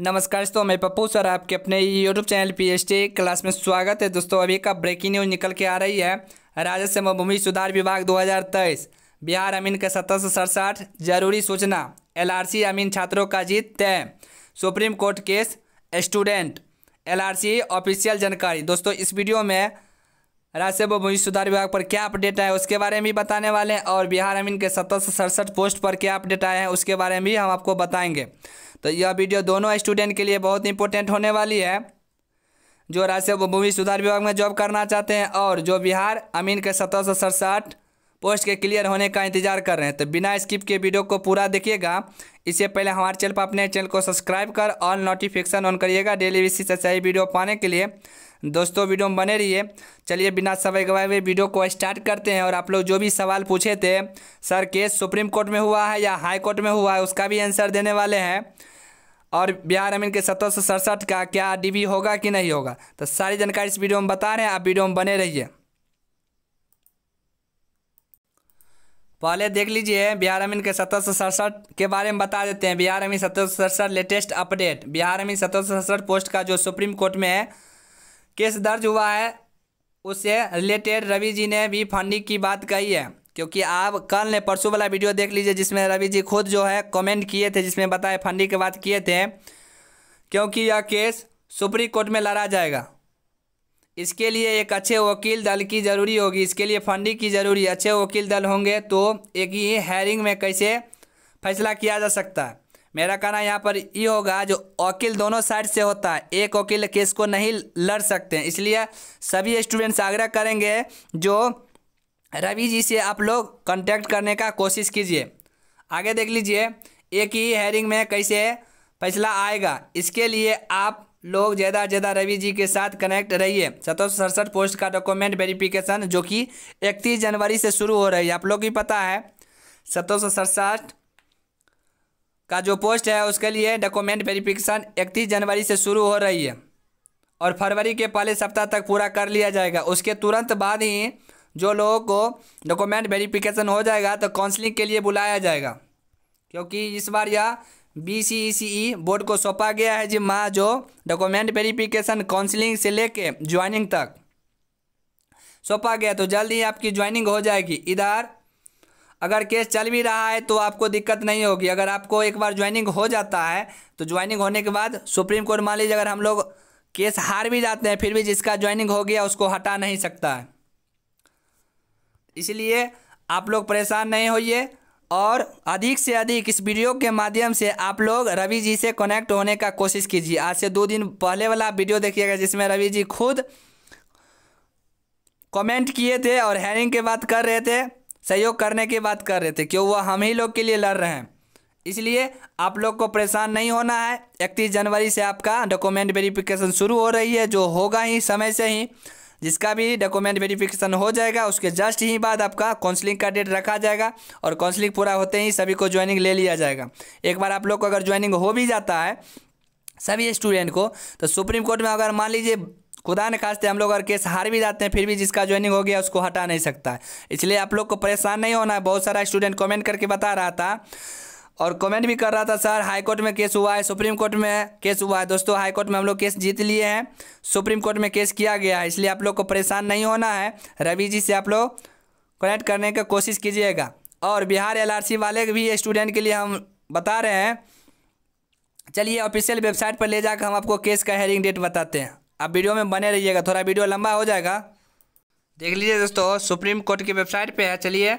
नमस्कार दोस्तों मैं पप्पू सर आपके अपने YouTube channel P H T class में स्वागत है दोस्तों अभी का ब्रेकिंग न्यूज निकल के आ रही है राजस्व भूमि सुधार विभाग 2023 बिहार अमीन का सत्रह सौ सड़सठ जरूरी सूचना एलआरसी अमीन छात्रों का जीत तय supreme court case student LRC official जानकारी दोस्तों इस वीडियो में राज्य भूमि सुधार विभाग पर क्या अपडेट आए उसके बारे में भी बताने वाले हैं और बिहार अमीन के सत्तर से सड़सठ पोस्ट पर क्या अपडेट आए हैं उसके बारे में भी हम आपको बताएंगे तो यह वीडियो दोनों स्टूडेंट के लिए बहुत इंपॉर्टेंट होने वाली है जो राज्य भूमि सुधार विभाग में जॉब करना चाहते हैं और जो बिहार अमीन के सत्तर से सड़सठ पोस्ट के क्लियर होने का इंतजार कर रहे हैं तो बिना स्किप के वीडियो को पूरा देखिएगा इससे पहले हमारे चैनल पर अपने चैनल को सब्सक्राइब कर ऑल नोटिफिकेशन ऑन करिएगा डेली बेसिस से सही वीडियो पाने के लिए दोस्तों वीडियो में बने रहिए चलिए बिना समय गवाए हुए वीडियो को स्टार्ट करते हैं और आप लोग जो भी सवाल पूछे थे सर केस सुप्रीम कोर्ट में हुआ है या हाई कोर्ट में हुआ है उसका भी आंसर देने वाले हैं और बिहार अमीन के सत्रह सौ सड़सठ का क्या डीबी होगा कि नहीं होगा तो सारी जानकारी इस वीडियो में बता रहे हैं आप वीडियो में बने रहिए पहले देख लीजिए बिहार अमीन के सत्रह सौ सड़सठ के बारे में बता देते हैं बिहार अमीन सत्रह सौ सड़सठ लेटेस्ट अपडेट बिहार अमीन सत्रह सौ सड़सठ पोस्ट का जो सुप्रीम कोर्ट में है केस दर्ज हुआ है उससे रिलेटेड रवि जी ने भी फंडिंग की बात कही है क्योंकि आप कल ने परसों वाला वीडियो देख लीजिए जिसमें रवि जी खुद जो है कमेंट किए थे जिसमें बताए फंडिंग के बात किए थे क्योंकि यह केस सुप्रीम कोर्ट में लड़ा जाएगा इसके लिए एक अच्छे वकील दल की ज़रूरी होगी इसके लिए फंडिंग की ज़रूरी अच्छे वकील दल होंगे तो एक ही हेयरिंग में कैसे फैसला किया जा सकता है मेरा कहना यहाँ पर ये होगा जो वकील दोनों साइड से होता है एक वकील केस को नहीं लड़ सकते इसलिए सभी स्टूडेंट्स आग्रह करेंगे जो रवि जी से आप लोग कॉन्टैक्ट करने का कोशिश कीजिए आगे देख लीजिए एक ही हेयरिंग में कैसे फैसला आएगा इसके लिए आप लोग ज़्यादा से ज़्यादा रवि जी के साथ कनेक्ट रहिए सत्रह सड़सठ पोस्ट का डॉक्यूमेंट वेरिफिकेशन जो कि इकतीस जनवरी से शुरू हो रही है आप लोग भी पता है सत्रह सड़सठ का जो पोस्ट है उसके लिए डॉक्यूमेंट वेरिफिकेशन इकतीस जनवरी से शुरू हो रही है और फरवरी के पहले सप्ताह तक पूरा कर लिया जाएगा उसके तुरंत बाद ही जो लोगों को डॉक्यूमेंट वेरिफिकेशन हो जाएगा तो काउंसलिंग के लिए बुलाया जाएगा क्योंकि इस बार यह बीसीईसीई बोर्ड को सौंपा गया है जी माँ जो डॉक्यूमेंट वेरिफिकेशन काउंसिलिंग से लेके ज्वाइनिंग तक सौंपा गया तो जल्द ही आपकी ज्वाइनिंग हो जाएगी इधर अगर केस चल भी रहा है तो आपको दिक्कत नहीं होगी अगर आपको एक बार ज्वाइनिंग हो जाता है तो ज्वाइनिंग होने के बाद सुप्रीम कोर्ट मान लीजिए अगर हम लोग केस हार भी जाते हैं फिर भी जिसका ज्वाइनिंग हो गया उसको हटा नहीं सकता है इसलिए आप लोग परेशान नहीं होइए और अधिक से अधिक इस वीडियो के माध्यम से आप लोग रवि जी से कनेक्ट होने का कोशिश कीजिए आज से दो दिन पहले वाला वीडियो देखिएगा जिसमें रवि जी खुद कमेंट किए थे और हैरिंग की बात कर रहे थे सहयोग करने की बात कर रहे थे क्यों वह हम ही लोग के लिए लड़ रहे हैं इसलिए आप लोग को परेशान नहीं होना है इकतीस जनवरी से आपका डॉक्यूमेंट वेरिफिकेशन शुरू हो रही है जो होगा ही समय से ही जिसका भी डॉक्यूमेंट वेरिफिकेशन हो जाएगा उसके जस्ट ही बाद आपका काउंसलिंग का डेट रखा जाएगा और काउंसलिंग पूरा होते ही सभी को ज्वाइनिंग ले लिया जाएगा एक बार आप लोग को अगर ज्वाइनिंग हो भी जाता है सभी स्टूडेंट को तो सुप्रीम कोर्ट में अगर मान लीजिए खुदा ने खास्ते हम लोग अगर केस हार भी जाते हैं फिर भी जिसका ज्वाइनिंग हो गया उसको हटा नहीं सकता है इसलिए आप लोग को परेशान नहीं होना है बहुत सारा स्टूडेंट कमेंट करके बता रहा था और कमेंट भी कर रहा था सर हाई कोर्ट में केस हुआ है सुप्रीम कोर्ट में केस हुआ है दोस्तों हाई कोर्ट में हम लोग केस जीत लिए हैं सुप्रीम कोर्ट में केस किया गया है इसलिए आप लोग को परेशान नहीं होना है रवि जी से आप लोग कनेक्ट करने की कोशिश कीजिएगा और बिहार एल वाले भी स्टूडेंट के लिए हम बता रहे हैं चलिए ऑफिशियल वेबसाइट पर ले जाकर हम आपको केस का हेयरिंग डेट बताते हैं आप वीडियो में बने रहिएगा थोड़ा वीडियो लंबा हो जाएगा देख लीजिए दोस्तों सुप्रीम कोर्ट की वेबसाइट पे है चलिए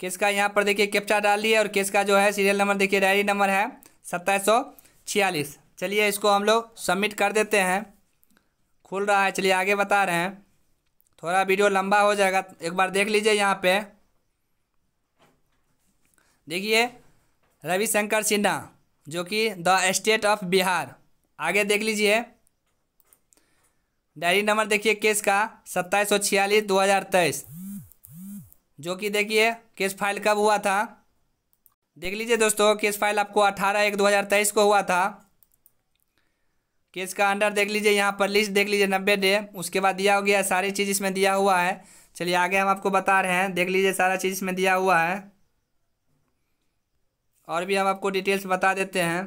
केस का यहाँ पर देखिए कैप्चा डाल दिया और केस का जो है सीरियल नंबर देखिए डायरी नंबर है सत्ताईस चलिए इसको हम लोग सबमिट कर देते हैं खुल रहा है चलिए आगे बता रहे हैं थोड़ा वीडियो लंबा हो जाएगा एक बार देख लीजिए यहाँ पे देखिए रविशंकर सिन्हा जो कि द स्टेट ऑफ बिहार आगे देख लीजिए डायरी नंबर देखिए केस का सत्ताईस सौ छियालीस दो हज़ार तेईस जो कि देखिए केस फाइल कब हुआ था देख लीजिए दोस्तों केस फाइल आपको अठारह एक दो हज़ार तेईस को हुआ था केस का अंडर देख लीजिए यहाँ पर लिस्ट देख लीजिए नब्बे डे उसके बाद दिया हो गया सारी चीज़ इसमें दिया हुआ है चलिए आगे हम आपको बता रहे हैं देख लीजिए सारा चीज़ इसमें दिया हुआ है और भी हम आपको डिटेल्स बता देते हैं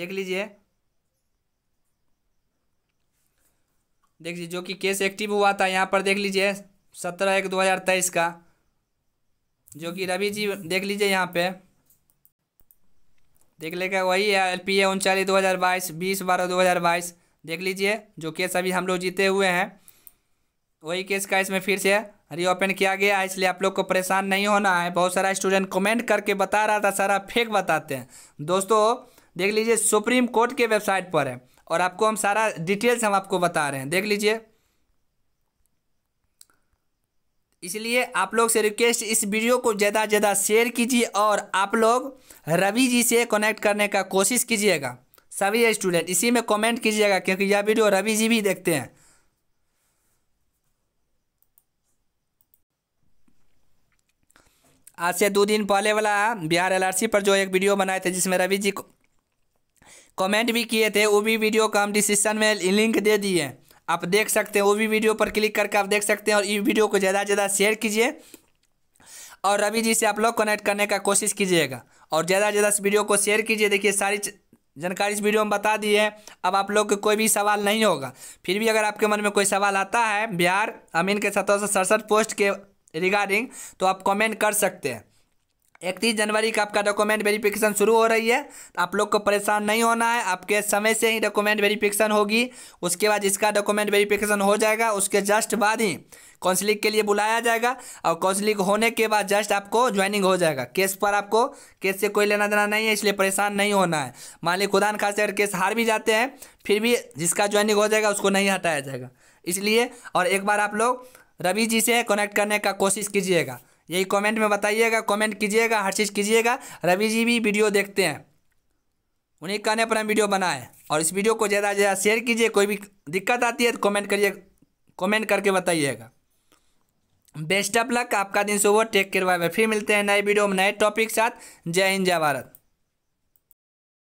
देख लीजिए देखिए जो कि केस एक्टिव हुआ था यहाँ पर देख लीजिए सत्रह एक दो हज़ार तेईस का जो कि रवि जी देख लीजिए यहाँ पे देख लेगा वही है एल पी ए उनचालीस दो हज़ार बाईस बीस बारह दो हज़ार बाईस देख लीजिए जो केस अभी हम लोग जीते हुए हैं वही केस का इसमें फिर से रीओपन किया गया है इसलिए आप लोग को परेशान नहीं होना है बहुत सारा स्टूडेंट कमेंट करके बता रहा था सारा फेक बताते हैं दोस्तों देख लीजिए सुप्रीम कोर्ट के वेबसाइट पर है और आपको हम सारा डिटेल्स हम आपको बता रहे हैं देख लीजिए इसलिए आप लोग से रिक्वेस्ट इस वीडियो को ज़्यादा से ज़्यादा शेयर कीजिए और आप लोग रवि जी से कनेक्ट करने का कोशिश कीजिएगा सभी स्टूडेंट इसी में कमेंट कीजिएगा क्योंकि यह वीडियो रवि जी भी देखते हैं आज से दो दिन पहले वाला बिहार एलआरसी पर जो एक वीडियो बनाए थे जिसमें रवि जी कमेंट भी किए थे वो भी वीडियो का हम डिस्क्रिप्शन में लिंक दे दिए आप देख सकते हैं वो भी वीडियो पर क्लिक करके आप देख सकते हैं और इस वीडियो को ज़्यादा से ज़्यादा शेयर कीजिए और रवि जी से आप लोग कनेक्ट करने का कोशिश कीजिएगा और ज़्यादा से ज़्यादा इस वीडियो को शेयर कीजिए देखिए सारी जानकारी इस वीडियो में बता दी है अब आप लोग को कोई भी सवाल नहीं होगा फिर भी अगर आपके मन में कोई सवाल आता है बिहार अमीन के सत्रह सौ सड़सठ पोस्ट के रिगार्डिंग तो आप कमेंट कर सकते हैं इकतीस जनवरी का आपका डॉक्यूमेंट वेरिफिकेशन शुरू हो रही है आप लोग को परेशान नहीं होना है आपके समय से ही डॉक्यूमेंट वेरिफिकेशन होगी उसके बाद इसका डॉक्यूमेंट वेरिफिकेशन हो जाएगा उसके जस्ट बाद ही काउंसलिंग के लिए बुलाया जाएगा और काउंसलिंग होने के बाद जस्ट आपको ज्वाइनिंग हो जाएगा केस पर आपको केस से कोई लेना देना नहीं है इसलिए परेशान नहीं होना है मान ली खुदा खास अगर केस हार भी जाते हैं फिर भी जिसका ज्वाइनिंग हो जाएगा उसको नहीं हटाया जाएगा इसलिए और एक बार आप लोग रवि जी से कनेक्ट करने का कोशिश कीजिएगा यही कमेंट में बताइएगा कमेंट कीजिएगा हर चीज़ कीजिएगा रवि जी भी वीडियो देखते हैं उन्हीं कहने पर हम वीडियो बनाए और इस वीडियो को ज़्यादा से ज़्यादा शेयर कीजिए कोई भी दिक्कत आती है तो कॉमेंट करिए कॉमेंट करके बताइएगा बेस्ट ऑफ लक आपका दिन सुबह टेक केयर बाय फिर मिलते हैं नए वीडियो में नए टॉपिक के साथ जय हिंद जय भारत